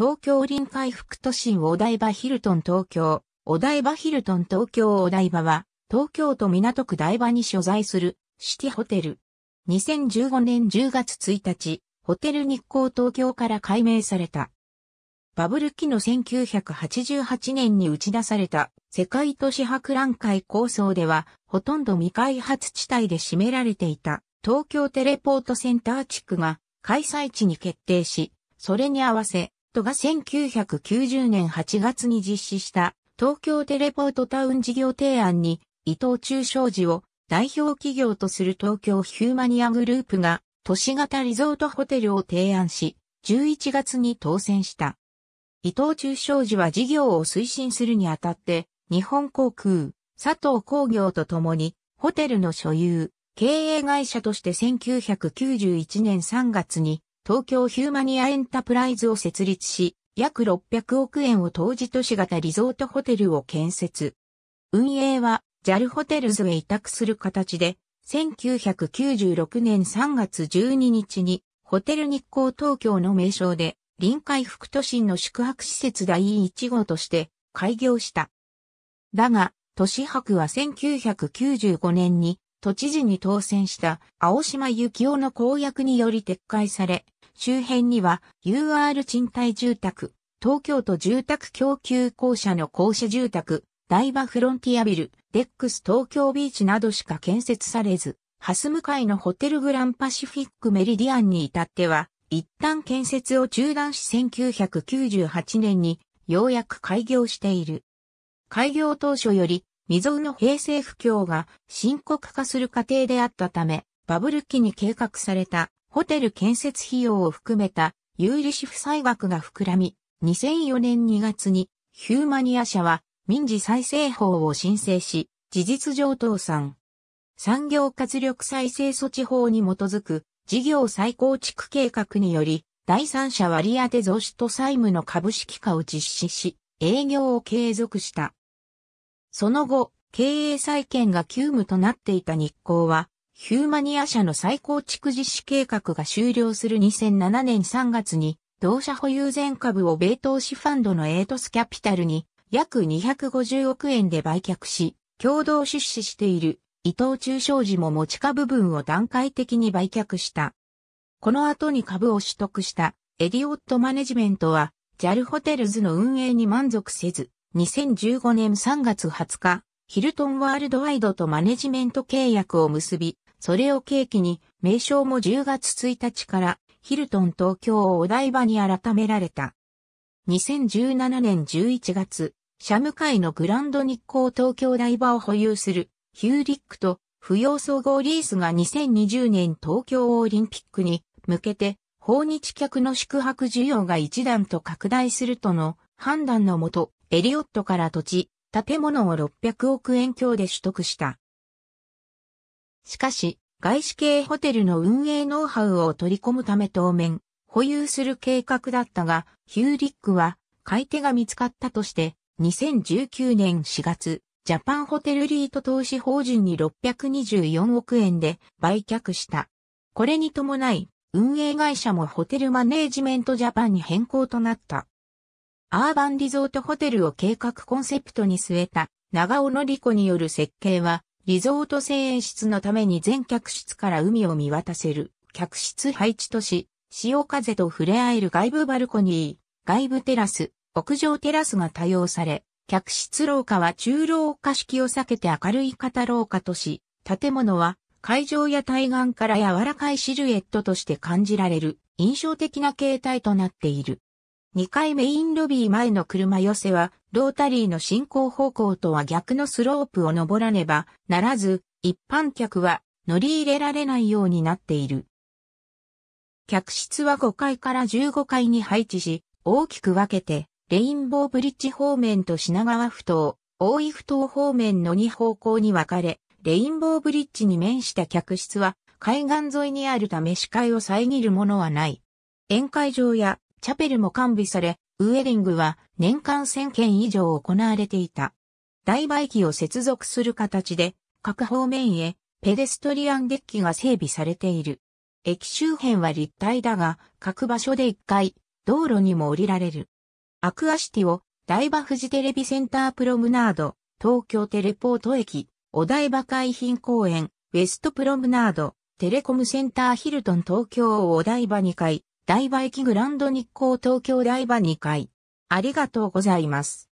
東京臨海副都心お台場ヒルトン東京、お台場ヒルトン東京お台場は、東京都港区台場に所在するシティホテル。2015年10月1日、ホテル日光東京から改名された。バブル期の1988年に打ち出された世界都市博覧会構想では、ほとんど未開発地帯で占められていた東京テレポートセンター地区が開催地に決定し、それに合わせ都が1990年8月に実施した東京テレポートタウン事業提案に伊藤忠商事を代表企業とする東京ヒューマニアグループが都市型リゾートホテルを提案し、11月に当選した。伊藤忠商事は事業を推進するにあたって、日本航空、佐藤工業とともに、ホテルの所有、経営会社として1991年3月に東京ヒューマニアエンタプライズを設立し、約600億円を投じ都市型リゾートホテルを建設。運営は JAL ホテルズへ委託する形で、1996年3月12日に、ホテル日光東京の名称で、臨海副都心の宿泊施設第1号として開業した。だが、都市博は1995年に、都知事に当選した青島幸雄の公約により撤回され、周辺には UR 賃貸住宅、東京都住宅供給公社の公社住宅、台場フロンティアビル、デックス東京ビーチなどしか建設されず、ハス向かいのホテルグランパシフィックメリディアンに至っては、一旦建設を中断し1998年にようやく開業している。開業当初より未曾有の平成不況が深刻化する過程であったため、バブル期に計画されたホテル建設費用を含めた有利子負債額が膨らみ、2004年2月にヒューマニア社は民事再生法を申請し、事実上倒産。産業活力再生措置法に基づく事業再構築計画により、第三者割当増資と債務の株式化を実施し、営業を継続した。その後、経営再建が急務となっていた日光は、ヒューマニア社の再構築実施計画が終了する2007年3月に、同社保有全株を米投資ファンドのエイトスキャピタルに約250億円で売却し、共同出資している伊藤忠商事も持ち株分を段階的に売却した。この後に株を取得したエディオットマネジメントは JAL ホテルズの運営に満足せず、2015年3月20日、ヒルトンワールドワイドとマネジメント契約を結び、それを契機に、名称も10月1日からヒルトン東京をお台場に改められた。2017年11月、シャム会のグランド日光東京台場を保有するヒューリックと扶養総合リースが2020年東京オリンピックに向けて訪日客の宿泊需要が一段と拡大するとの判断のもと、エリオットから土地、建物を600億円強で取得した。しかし、外資系ホテルの運営ノウハウを取り込むため当面、保有する計画だったが、ヒューリックは、買い手が見つかったとして、2019年4月、ジャパンホテルリート投資法人に624億円で売却した。これに伴い、運営会社もホテルマネージメントジャパンに変更となった。アーバンリゾートホテルを計画コンセプトに据えた長尾のり子による設計はリゾート製演出のために全客室から海を見渡せる客室配置とし、潮風と触れ合える外部バルコニー、外部テラス、屋上テラスが多用され、客室廊下は中廊下式を避けて明るい型廊下とし、建物は会場や対岸から柔らかいシルエットとして感じられる印象的な形態となっている。2階メインロビー前の車寄せはロータリーの進行方向とは逆のスロープを登らねばならず、一般客は乗り入れられないようになっている。客室は5階から15階に配置し、大きく分けて、レインボーブリッジ方面と品川埠頭、大井埠頭方面の2方向に分かれ、レインボーブリッジに面した客室は、海岸沿いにあるため視界を遮るものはない。宴会場やチャペルも完備され、ウエディングは年間1000件以上行われていた。台場駅を接続する形で、各方面へペデストリアンデッキが整備されている。駅周辺は立体だが、各場所で1回、道路にも降りられる。アクアシティを、台場フジテレビセンタープロムナード、東京テレポート駅、お台場海浜公園、ウェストプロムナード、テレコムセンターヒルトン東京お台場2階、台場駅グランド日光東京台場2階。ありがとうございます。